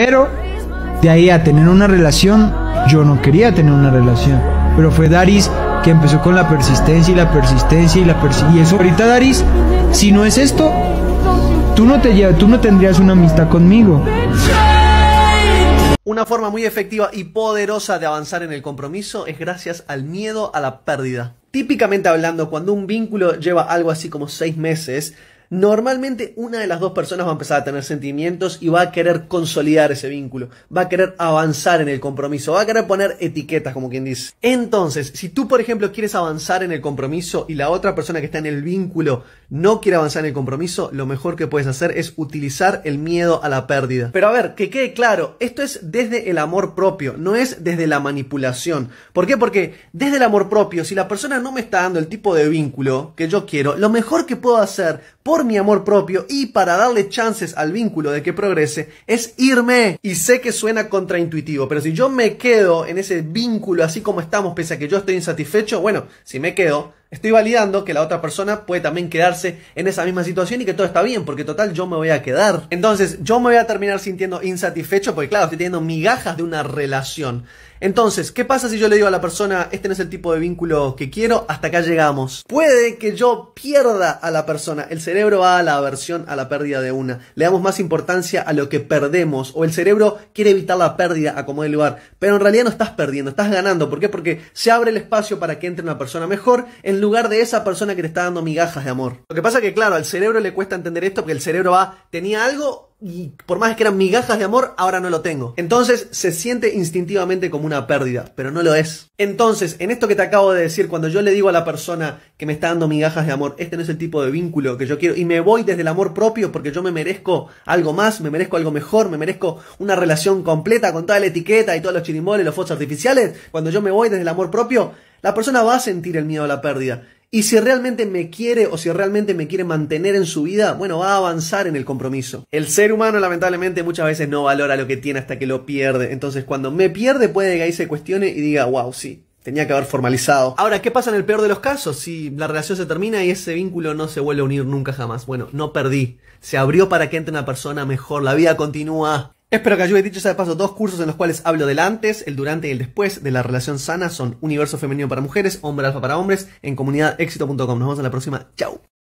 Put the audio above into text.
Pero de ahí a tener una relación, yo no quería tener una relación. Pero fue Daris que empezó con la persistencia y la persistencia y la persistencia. Y eso ahorita, Daris, si no es esto, tú no, te tú no tendrías una amistad conmigo. Una forma muy efectiva y poderosa de avanzar en el compromiso es gracias al miedo a la pérdida. Típicamente hablando, cuando un vínculo lleva algo así como seis meses, normalmente una de las dos personas va a empezar a tener sentimientos y va a querer consolidar ese vínculo, va a querer avanzar en el compromiso, va a querer poner etiquetas, como quien dice. Entonces, si tú, por ejemplo, quieres avanzar en el compromiso y la otra persona que está en el vínculo no quiere avanzar en el compromiso, lo mejor que puedes hacer es utilizar el miedo a la pérdida. Pero a ver, que quede claro, esto es desde el amor propio, no es desde la manipulación. ¿Por qué? Porque desde el amor propio, si la persona no me está dando el tipo de vínculo que yo quiero, lo mejor que puedo hacer por mi amor propio y para darle chances al vínculo de que progrese es irme. Y sé que suena contraintuitivo, pero si yo me quedo en ese vínculo así como estamos, pese a que yo estoy insatisfecho, bueno, si me quedo, estoy validando que la otra persona puede también quedarse en esa misma situación y que todo está bien, porque total yo me voy a quedar. Entonces yo me voy a terminar sintiendo insatisfecho porque claro, estoy teniendo migajas de una relación. Entonces, ¿qué pasa si yo le digo a la persona, este no es el tipo de vínculo que quiero, hasta acá llegamos? Puede que yo pierda a la persona, el cerebro va a la aversión, a la pérdida de una, le damos más importancia a lo que perdemos, o el cerebro quiere evitar la pérdida a como de lugar, pero en realidad no estás perdiendo, estás ganando, ¿por qué? Porque se abre el espacio para que entre una persona mejor, en lugar de esa persona que le está dando migajas de amor. Lo que pasa que, claro, al cerebro le cuesta entender esto porque el cerebro va, tenía algo y por más que eran migajas de amor, ahora no lo tengo. Entonces se siente instintivamente como una pérdida, pero no lo es. Entonces, en esto que te acabo de decir, cuando yo le digo a la persona que me está dando migajas de amor, este no es el tipo de vínculo que yo quiero, y me voy desde el amor propio porque yo me merezco algo más, me merezco algo mejor, me merezco una relación completa con toda la etiqueta y todos los chirimboles, los fotos artificiales, cuando yo me voy desde el amor propio, la persona va a sentir el miedo a la pérdida. Y si realmente me quiere o si realmente me quiere mantener en su vida, bueno, va a avanzar en el compromiso. El ser humano lamentablemente muchas veces no valora lo que tiene hasta que lo pierde. Entonces cuando me pierde puede que ahí se cuestione y diga, wow, sí, tenía que haber formalizado. Ahora, ¿qué pasa en el peor de los casos? Si la relación se termina y ese vínculo no se vuelve a unir nunca jamás. Bueno, no perdí. Se abrió para que entre una persona mejor. La vida continúa. Espero que ayude. Dicho sea de paso, dos cursos en los cuales hablo del antes, el durante y el después de la relación sana son Universo Femenino para Mujeres, Hombre Alfa para Hombres, en comunidadexito.com. Nos vemos en la próxima. Chao.